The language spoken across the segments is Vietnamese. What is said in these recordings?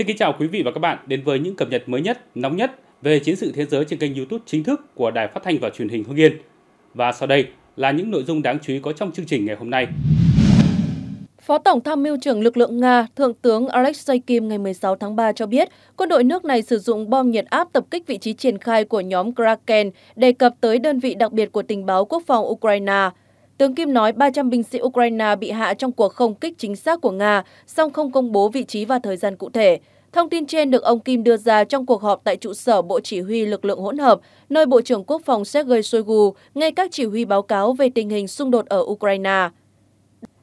Xin kính chào quý vị và các bạn đến với những cập nhật mới nhất, nóng nhất về chiến sự thế giới trên kênh YouTube chính thức của Đài Phát thanh và Truyền hình Hưng Yên. Và sau đây là những nội dung đáng chú ý có trong chương trình ngày hôm nay. Phó Tổng tham mưu trưởng lực lượng Nga, Thượng tướng Alexei Kim ngày 16 tháng 3 cho biết, quân đội nước này sử dụng bom nhiệt áp tập kích vị trí triển khai của nhóm Kraken, đề cập tới đơn vị đặc biệt của tình báo quốc phòng Ukraine. Tướng Kim nói 300 binh sĩ Ukraine bị hạ trong cuộc không kích chính xác của Nga, song không công bố vị trí và thời gian cụ thể. Thông tin trên được ông Kim đưa ra trong cuộc họp tại trụ sở Bộ Chỉ huy Lực lượng hỗn hợp, nơi Bộ trưởng Quốc phòng Sergei Shoigu nghe các chỉ huy báo cáo về tình hình xung đột ở Ukraine.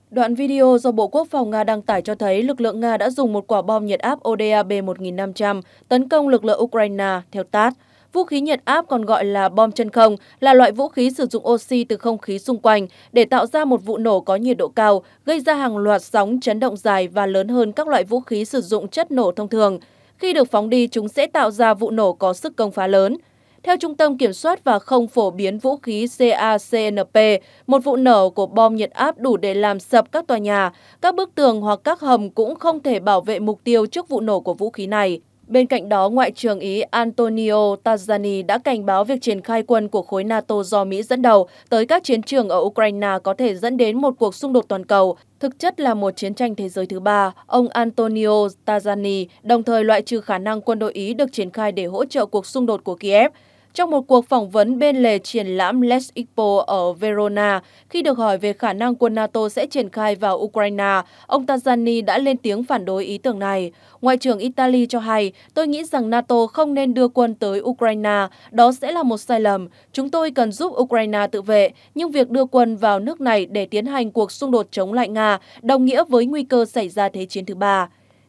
Đoạn video do Bộ Quốc phòng Nga đăng tải cho thấy lực lượng Nga đã dùng một quả bom nhiệt áp ODA-B-1500 tấn công lực lượng Ukraine, theo TASS. Vũ khí nhiệt áp còn gọi là bom chân không là loại vũ khí sử dụng oxy từ không khí xung quanh để tạo ra một vụ nổ có nhiệt độ cao, gây ra hàng loạt sóng chấn động dài và lớn hơn các loại vũ khí sử dụng chất nổ thông thường. Khi được phóng đi, chúng sẽ tạo ra vụ nổ có sức công phá lớn. Theo Trung tâm Kiểm soát và Không phổ biến vũ khí CACNP, một vụ nổ của bom nhiệt áp đủ để làm sập các tòa nhà, các bức tường hoặc các hầm cũng không thể bảo vệ mục tiêu trước vụ nổ của vũ khí này. Bên cạnh đó, Ngoại trưởng Ý Antonio Tajani đã cảnh báo việc triển khai quân của khối NATO do Mỹ dẫn đầu tới các chiến trường ở Ukraine có thể dẫn đến một cuộc xung đột toàn cầu, thực chất là một chiến tranh thế giới thứ ba. Ông Antonio Tajani đồng thời loại trừ khả năng quân đội Ý được triển khai để hỗ trợ cuộc xung đột của Kiev. Trong một cuộc phỏng vấn bên lề triển lãm Les Expo ở Verona, khi được hỏi về khả năng quân NATO sẽ triển khai vào Ukraine, ông Tajani đã lên tiếng phản đối ý tưởng này. Ngoại trưởng Italy cho hay, tôi nghĩ rằng NATO không nên đưa quân tới Ukraine, đó sẽ là một sai lầm. Chúng tôi cần giúp Ukraine tự vệ, nhưng việc đưa quân vào nước này để tiến hành cuộc xung đột chống lại Nga đồng nghĩa với nguy cơ xảy ra thế chiến thứ ba.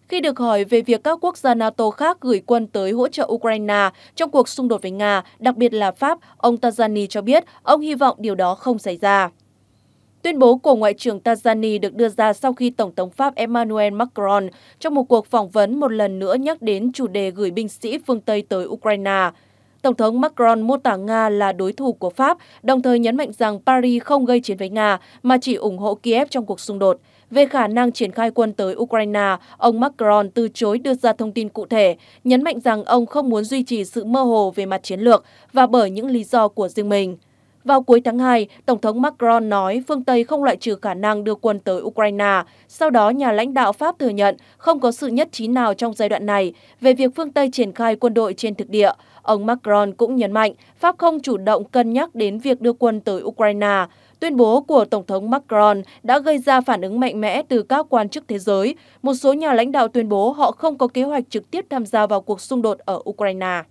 Khi được hỏi về việc các quốc gia NATO khác gửi quân tới hỗ trợ Ukraine trong cuộc xung đột với Nga, đặc biệt là Pháp, ông Tajani cho biết ông hy vọng điều đó không xảy ra. Tuyên bố của Ngoại trưởng Tajani được đưa ra sau khi Tổng thống Pháp Emmanuel Macron trong một cuộc phỏng vấn một lần nữa nhắc đến chủ đề gửi binh sĩ phương Tây tới Ukraine – Tổng thống Macron mô tả Nga là đối thủ của Pháp, đồng thời nhấn mạnh rằng Paris không gây chiến với Nga mà chỉ ủng hộ Kiev trong cuộc xung đột. Về khả năng triển khai quân tới Ukraine, ông Macron từ chối đưa ra thông tin cụ thể, nhấn mạnh rằng ông không muốn duy trì sự mơ hồ về mặt chiến lược và bởi những lý do của riêng mình. Vào cuối tháng 2, Tổng thống Macron nói phương Tây không loại trừ khả năng đưa quân tới Ukraine. Sau đó, nhà lãnh đạo Pháp thừa nhận không có sự nhất trí nào trong giai đoạn này về việc phương Tây triển khai quân đội trên thực địa. Ông Macron cũng nhấn mạnh Pháp không chủ động cân nhắc đến việc đưa quân tới Ukraine. Tuyên bố của Tổng thống Macron đã gây ra phản ứng mạnh mẽ từ các quan chức thế giới. Một số nhà lãnh đạo tuyên bố họ không có kế hoạch trực tiếp tham gia vào cuộc xung đột ở Ukraine.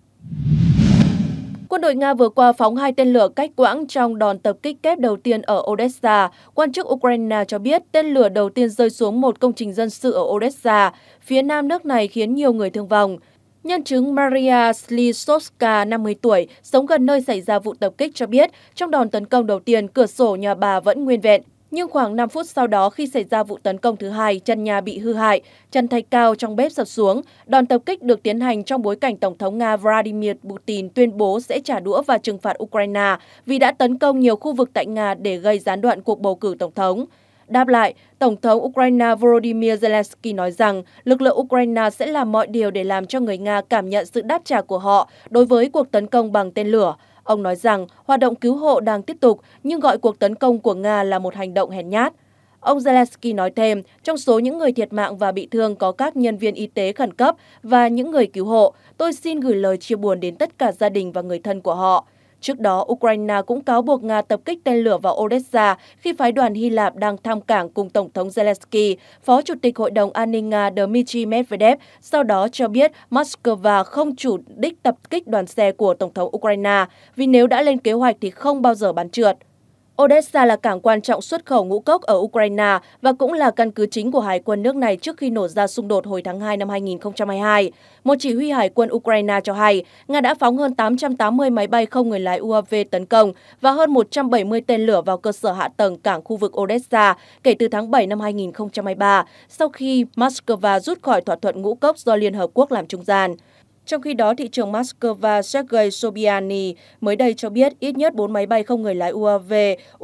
Quân đội Nga vừa qua phóng hai tên lửa cách quãng trong đòn tập kích kép đầu tiên ở Odessa. Quan chức Ukraine cho biết tên lửa đầu tiên rơi xuống một công trình dân sự ở Odessa, phía nam nước này khiến nhiều người thương vong. Nhân chứng Maria Slisovska, 50 tuổi, sống gần nơi xảy ra vụ tập kích cho biết, trong đòn tấn công đầu tiên, cửa sổ nhà bà vẫn nguyên vẹn, nhưng khoảng 5 phút sau đó khi xảy ra vụ tấn công thứ hai, chân nhà bị hư hại, chân thạch cao trong bếp sập xuống. Đòn tập kích được tiến hành trong bối cảnh Tổng thống Nga Vladimir Putin tuyên bố sẽ trả đũa và trừng phạt Ukraine vì đã tấn công nhiều khu vực tại Nga để gây gián đoạn cuộc bầu cử Tổng thống. Đáp lại, Tổng thống Ukraine Volodymyr Zelensky nói rằng lực lượng Ukraine sẽ làm mọi điều để làm cho người Nga cảm nhận sự đáp trả của họ đối với cuộc tấn công bằng tên lửa, Ông nói rằng hoạt động cứu hộ đang tiếp tục nhưng gọi cuộc tấn công của Nga là một hành động hèn nhát. Ông Zelensky nói thêm, trong số những người thiệt mạng và bị thương có các nhân viên y tế khẩn cấp và những người cứu hộ, tôi xin gửi lời chia buồn đến tất cả gia đình và người thân của họ. Trước đó, Ukraine cũng cáo buộc Nga tập kích tên lửa vào Odessa khi phái đoàn Hy Lạp đang thăm cảng cùng Tổng thống Zelensky. Phó Chủ tịch Hội đồng An ninh Nga Dmitry Medvedev sau đó cho biết Moscow không chủ đích tập kích đoàn xe của Tổng thống Ukraine vì nếu đã lên kế hoạch thì không bao giờ bắn trượt. Odessa là cảng quan trọng xuất khẩu ngũ cốc ở Ukraine và cũng là căn cứ chính của Hải quân nước này trước khi nổ ra xung đột hồi tháng 2 năm 2022. Một chỉ huy Hải quân Ukraine cho hay, Nga đã phóng hơn 880 máy bay không người lái UAV tấn công và hơn 170 tên lửa vào cơ sở hạ tầng cảng khu vực Odessa kể từ tháng 7 năm 2023, sau khi Moscow rút khỏi thỏa thuận ngũ cốc do Liên Hợp Quốc làm trung gian. Trong khi đó, thị trường Moscow Sergei Sobyanin mới đây cho biết ít nhất 4 máy bay không người lái UAV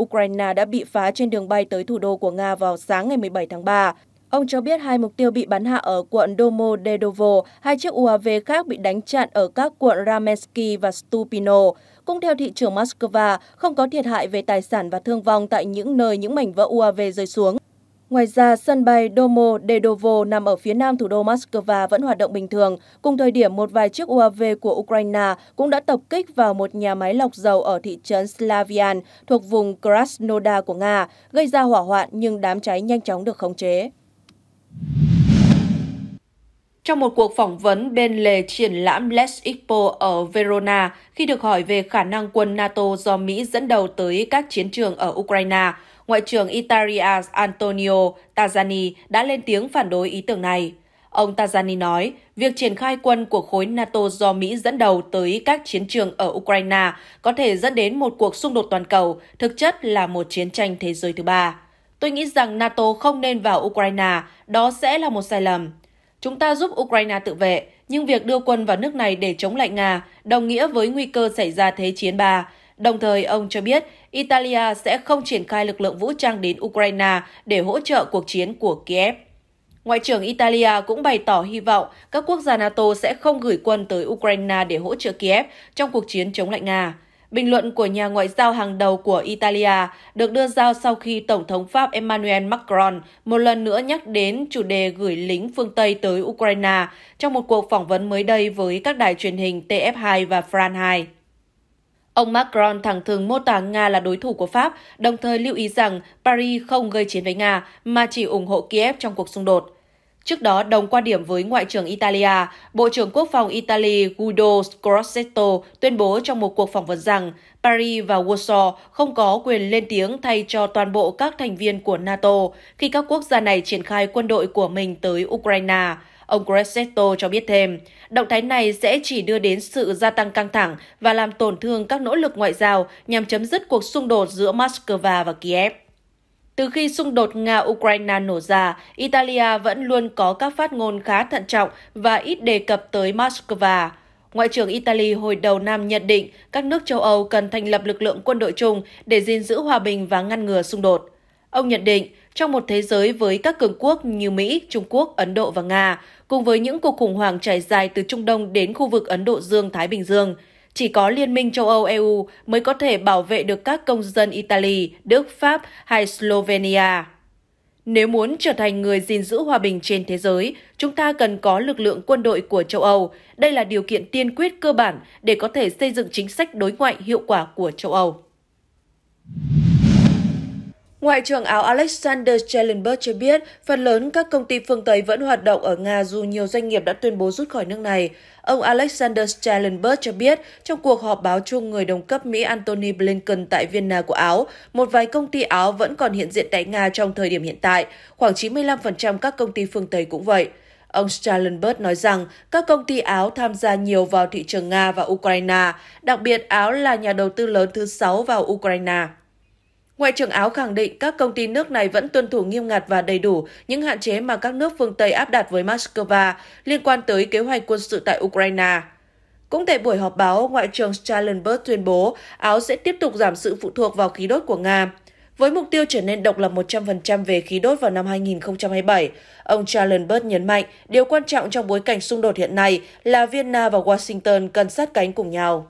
Ukraine đã bị phá trên đường bay tới thủ đô của Nga vào sáng ngày 17 tháng 3. Ông cho biết hai mục tiêu bị bắn hạ ở quận Domodedovo, hai chiếc UAV khác bị đánh chặn ở các quận Ramensky và Stupino. Cũng theo thị trường Moscow, không có thiệt hại về tài sản và thương vong tại những nơi những mảnh vỡ UAV rơi xuống. Ngoài ra, sân bay Domo Dedovo nằm ở phía nam thủ đô Moscow vẫn hoạt động bình thường. Cùng thời điểm, một vài chiếc UAV của Ukraine cũng đã tập kích vào một nhà máy lọc dầu ở thị trấn Slavian thuộc vùng Krasnodar của Nga, gây ra hỏa hoạn nhưng đám cháy nhanh chóng được khống chế. Trong một cuộc phỏng vấn bên lề triển lãm Les Expo ở Verona, khi được hỏi về khả năng quân NATO do Mỹ dẫn đầu tới các chiến trường ở Ukraine, Ngoại trưởng Italia Antonio Tajani đã lên tiếng phản đối ý tưởng này. Ông Tajani nói, việc triển khai quân của khối NATO do Mỹ dẫn đầu tới các chiến trường ở Ukraine có thể dẫn đến một cuộc xung đột toàn cầu, thực chất là một chiến tranh thế giới thứ ba. Tôi nghĩ rằng NATO không nên vào Ukraine, đó sẽ là một sai lầm. Chúng ta giúp Ukraine tự vệ, nhưng việc đưa quân vào nước này để chống lại Nga đồng nghĩa với nguy cơ xảy ra thế chiến ba Đồng thời, ông cho biết Italia sẽ không triển khai lực lượng vũ trang đến Ukraine để hỗ trợ cuộc chiến của Kiev. Ngoại trưởng Italia cũng bày tỏ hy vọng các quốc gia NATO sẽ không gửi quân tới Ukraine để hỗ trợ Kiev trong cuộc chiến chống lại Nga. Bình luận của nhà ngoại giao hàng đầu của Italia được đưa ra sau khi Tổng thống Pháp Emmanuel Macron một lần nữa nhắc đến chủ đề gửi lính phương Tây tới Ukraine trong một cuộc phỏng vấn mới đây với các đài truyền hình TF2 và France 2. Ông Macron thẳng thừng mô tả Nga là đối thủ của Pháp, đồng thời lưu ý rằng Paris không gây chiến với Nga mà chỉ ủng hộ Kiev trong cuộc xung đột. Trước đó, đồng quan điểm với Ngoại trưởng Italia, Bộ trưởng Quốc phòng Italy Guido Crosetto tuyên bố trong một cuộc phỏng vấn rằng Paris và Warsaw không có quyền lên tiếng thay cho toàn bộ các thành viên của NATO khi các quốc gia này triển khai quân đội của mình tới Ukraine. Ông Crescetto cho biết thêm, động thái này sẽ chỉ đưa đến sự gia tăng căng thẳng và làm tổn thương các nỗ lực ngoại giao nhằm chấm dứt cuộc xung đột giữa Moscow và Kiev. Từ khi xung đột Nga-Ukraine nổ ra, Italia vẫn luôn có các phát ngôn khá thận trọng và ít đề cập tới Moscow. Ngoại trưởng Italy hồi đầu năm nhận định các nước châu Âu cần thành lập lực lượng quân đội chung để gìn giữ hòa bình và ngăn ngừa xung đột. Ông nhận định, trong một thế giới với các cường quốc như Mỹ, Trung Quốc, Ấn Độ và Nga, cùng với những cuộc khủng hoảng trải dài từ Trung Đông đến khu vực Ấn Độ Dương-Thái Bình Dương, chỉ có Liên minh châu Âu EU mới có thể bảo vệ được các công dân Italy, Đức, Pháp hay Slovenia. Nếu muốn trở thành người gìn giữ hòa bình trên thế giới, chúng ta cần có lực lượng quân đội của châu Âu. Đây là điều kiện tiên quyết cơ bản để có thể xây dựng chính sách đối ngoại hiệu quả của châu Âu. Ngoại trưởng Áo Alexander Schellenberg cho biết, phần lớn các công ty phương Tây vẫn hoạt động ở Nga dù nhiều doanh nghiệp đã tuyên bố rút khỏi nước này. Ông Alexander Schellenberg cho biết, trong cuộc họp báo chung người đồng cấp Mỹ Antony Blinken tại Vienna của Áo, một vài công ty Áo vẫn còn hiện diện tại Nga trong thời điểm hiện tại, khoảng 95% các công ty phương Tây cũng vậy. Ông Schellenberg nói rằng các công ty Áo tham gia nhiều vào thị trường Nga và Ukraine, đặc biệt Áo là nhà đầu tư lớn thứ sáu vào Ukraine. Ngoại trưởng Áo khẳng định các công ty nước này vẫn tuân thủ nghiêm ngặt và đầy đủ những hạn chế mà các nước phương Tây áp đặt với Moscow liên quan tới kế hoạch quân sự tại Ukraine. Cũng tại buổi họp báo, Ngoại trưởng Schallenberg tuyên bố Áo sẽ tiếp tục giảm sự phụ thuộc vào khí đốt của Nga. Với mục tiêu trở nên độc lập 100% về khí đốt vào năm 2027, ông Schallenberg nhấn mạnh điều quan trọng trong bối cảnh xung đột hiện nay là Vienna và Washington cần sát cánh cùng nhau.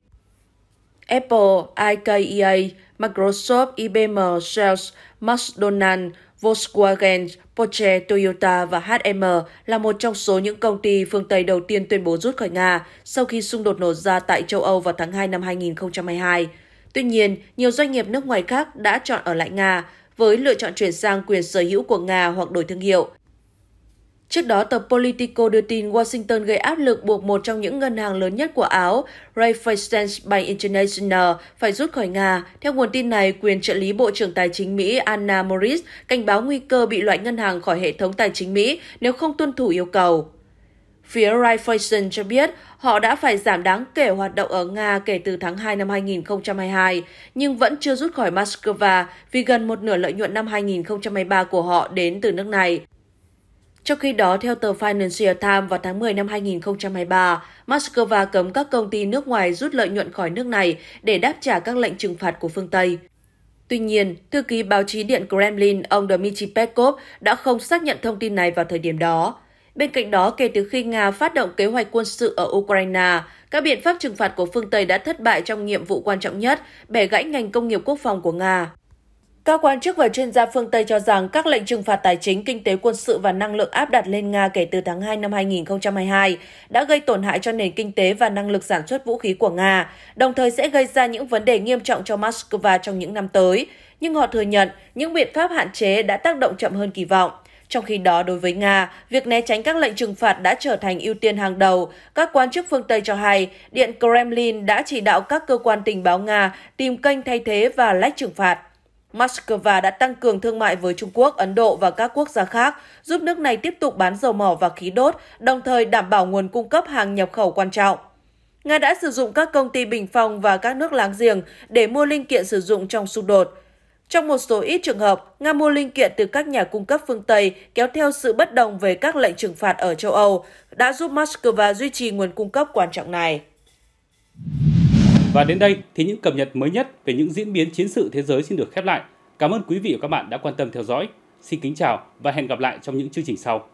Apple, IKEA, Microsoft, IBM, Sales, McDonald's, Volkswagen, Porsche, Toyota và H&M là một trong số những công ty phương Tây đầu tiên tuyên bố rút khỏi Nga sau khi xung đột nổ ra tại châu Âu vào tháng 2 năm 2022. Tuy nhiên, nhiều doanh nghiệp nước ngoài khác đã chọn ở lại Nga với lựa chọn chuyển sang quyền sở hữu của Nga hoặc đổi thương hiệu. Trước đó, tờ Politico đưa tin Washington gây áp lực buộc một trong những ngân hàng lớn nhất của Áo, Raiffeisen Bank International, phải rút khỏi Nga. Theo nguồn tin này, quyền trợ lý Bộ trưởng Tài chính Mỹ Anna Morris cảnh báo nguy cơ bị loại ngân hàng khỏi hệ thống tài chính Mỹ nếu không tuân thủ yêu cầu. Phía Raiffeisen cho biết họ đã phải giảm đáng kể hoạt động ở Nga kể từ tháng 2 năm 2022, nhưng vẫn chưa rút khỏi Moscow vì gần một nửa lợi nhuận năm 2023 của họ đến từ nước này. Trong khi đó, theo tờ Financial Times vào tháng 10 năm 2023, Moscow cấm các công ty nước ngoài rút lợi nhuận khỏi nước này để đáp trả các lệnh trừng phạt của phương Tây. Tuy nhiên, thư ký báo chí Điện Kremlin ông Dmitry Peskov đã không xác nhận thông tin này vào thời điểm đó. Bên cạnh đó, kể từ khi Nga phát động kế hoạch quân sự ở Ukraine, các biện pháp trừng phạt của phương Tây đã thất bại trong nhiệm vụ quan trọng nhất, bẻ gãy ngành công nghiệp quốc phòng của Nga. Các quan chức và chuyên gia phương Tây cho rằng các lệnh trừng phạt tài chính, kinh tế, quân sự và năng lượng áp đặt lên Nga kể từ tháng 2 năm 2022 đã gây tổn hại cho nền kinh tế và năng lực sản xuất vũ khí của Nga, đồng thời sẽ gây ra những vấn đề nghiêm trọng cho Moscow trong những năm tới. Nhưng họ thừa nhận những biện pháp hạn chế đã tác động chậm hơn kỳ vọng. Trong khi đó, đối với Nga, việc né tránh các lệnh trừng phạt đã trở thành ưu tiên hàng đầu. Các quan chức phương Tây cho hay, Điện Kremlin đã chỉ đạo các cơ quan tình báo Nga tìm kênh thay thế và lách trừng phạt. Moscow đã tăng cường thương mại với Trung Quốc, Ấn Độ và các quốc gia khác, giúp nước này tiếp tục bán dầu mỏ và khí đốt, đồng thời đảm bảo nguồn cung cấp hàng nhập khẩu quan trọng. Nga đã sử dụng các công ty bình phong và các nước láng giềng để mua linh kiện sử dụng trong xung đột. Trong một số ít trường hợp, Nga mua linh kiện từ các nhà cung cấp phương Tây kéo theo sự bất đồng về các lệnh trừng phạt ở châu Âu, đã giúp Moscow duy trì nguồn cung cấp quan trọng này. Và đến đây thì những cập nhật mới nhất về những diễn biến chiến sự thế giới xin được khép lại. Cảm ơn quý vị và các bạn đã quan tâm theo dõi. Xin kính chào và hẹn gặp lại trong những chương trình sau.